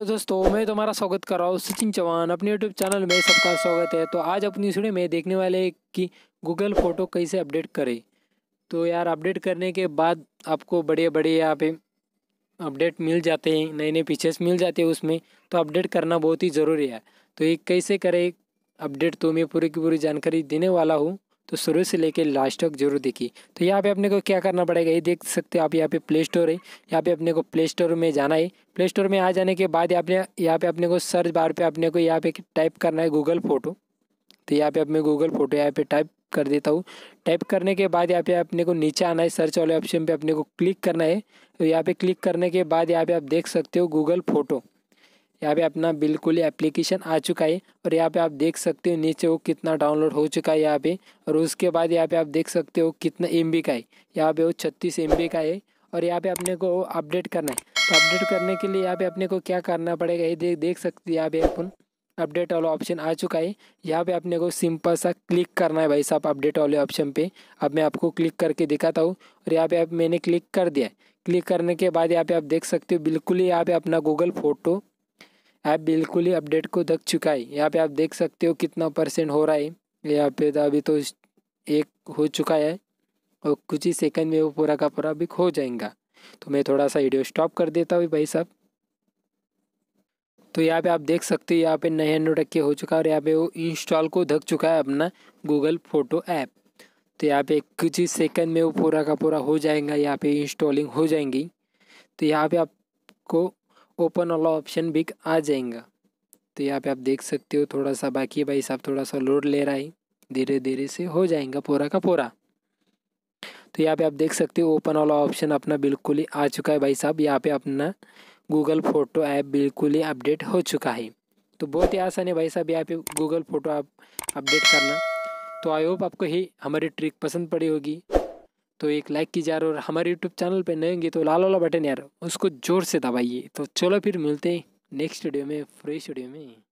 तो दोस्तों मैं तुम्हारा स्वागत कर रहा हूँ सचिन चौहान अपने यूट्यूब चैनल में सबका स्वागत है तो आज अपनी इस वीडियो में देखने वाले हैं कि गूगल फ़ोटो कैसे अपडेट करें तो यार अपडेट करने के बाद आपको बड़े बड़े यहाँ पे अपडेट मिल जाते हैं नए नए पिक्चर्स मिल जाते हैं उसमें तो अपडेट करना बहुत ही ज़रूरी है तो ये कैसे करें अपडेट तो मैं पूरी की पूरी जानकारी देने वाला हूँ तो शुरू से लेके लास्ट तक जरूर देखिए तो यहाँ पे अपने को क्या करना पड़ेगा ये देख सकते हो आप यहाँ पे प्ले स्टोर है यहाँ पे अपने को प्ले स्टोर में जाना है प्ले स्टोर में आ जाने के बाद आपने यहाँ पे अपने को सर्च बार पे अपने को यहाँ पे टाइप करना है गूगल फोटो तो यहाँ पे अपने गूगल फोटो यहाँ पे टाइप कर देता हूँ टाइप करने के बाद यहाँ पे अपने को नीचे आना है सर्च वाले ऑप्शन पे अपने को क्लिक करना है तो यहाँ पे क्लिक करने के बाद यहाँ पे आप देख सकते हो गूगल फोटो यहाँ पे अपना बिल्कुल ही एप्लीकेशन आ चुका है और यहाँ पे आप देख सकते हो नीचे वो कितना डाउनलोड हो चुका है यहाँ पे और उसके बाद यहाँ पे आप देख सकते हो कितना एम का है यहाँ पे वो छत्तीस एम का है और यहाँ पे अपने को अपडेट करना है तो अपडेट करने के लिए यहाँ पे अपने को क्या करना पड़ेगा ये देख देख सकते यहाँ पे अपन अपडेट वाला ऑप्शन आ चुका है यहाँ पे अपने को सिंपल सा क्लिक करना है भाई साहब अपडेट वाले ऑप्शन पे अब मैं आपको क्लिक करके दिखाता हूँ और यहाँ पे आप मैंने क्लिक कर दिया क्लिक करने के बाद यहाँ पे आप देख सकते हो बिल्कुल ही यहाँ पे अपना गूगल फोटो ऐप बिल्कुल ही अपडेट को धक चुका है यहाँ पे आप देख सकते हो कितना परसेंट हो रहा है यहाँ पे तो अभी तो एक हो चुका है और कुछ ही सेकंड में वो पूरा का पूरा भी हो जाएगा तो मैं थोड़ा सा वीडियो स्टॉप कर देता हूँ भाई साहब तो यहाँ पे आप देख सकते हो यहाँ पे नयानवे टक्के हो चुका है और यहाँ पे वो इंस्टॉल को धक चुका है अपना गूगल फोटो ऐप तो यहाँ पे कुछ ही सेकंड में वो पूरा का पूरा हो जाएगा यहाँ पे इंस्टॉलिंग हो जाएंगी तो यहाँ पे आपको ओपन वाला ऑप्शन भी आ जाएगा तो यहाँ पे आप देख सकते हो थोड़ा सा बाकी भाई साहब थोड़ा सा लोड ले रहा है धीरे धीरे से हो जाएगा पूरा का पूरा तो यहाँ पे आप देख सकते हो ओपन वाला ऑप्शन अपना बिल्कुल ही आ चुका है भाई साहब यहाँ पे अपना गूगल फोटो ऐप बिल्कुल ही अपडेट हो चुका है तो बहुत ही आसान है भाई साहब यहाँ पे गूगल फोटो आप अपडेट करना तो आई होप आपको ही हमारी ट्रिक पसंद पड़ी होगी तो एक लाइक कीजिए और हमारे यूट्यूब चैनल पर नए होंगे तो लाल वाला बटन यार उसको ज़ोर से दबाइए तो चलो फिर मिलते हैं नेक्स्ट वीडियो में फ्रेश वीडियो में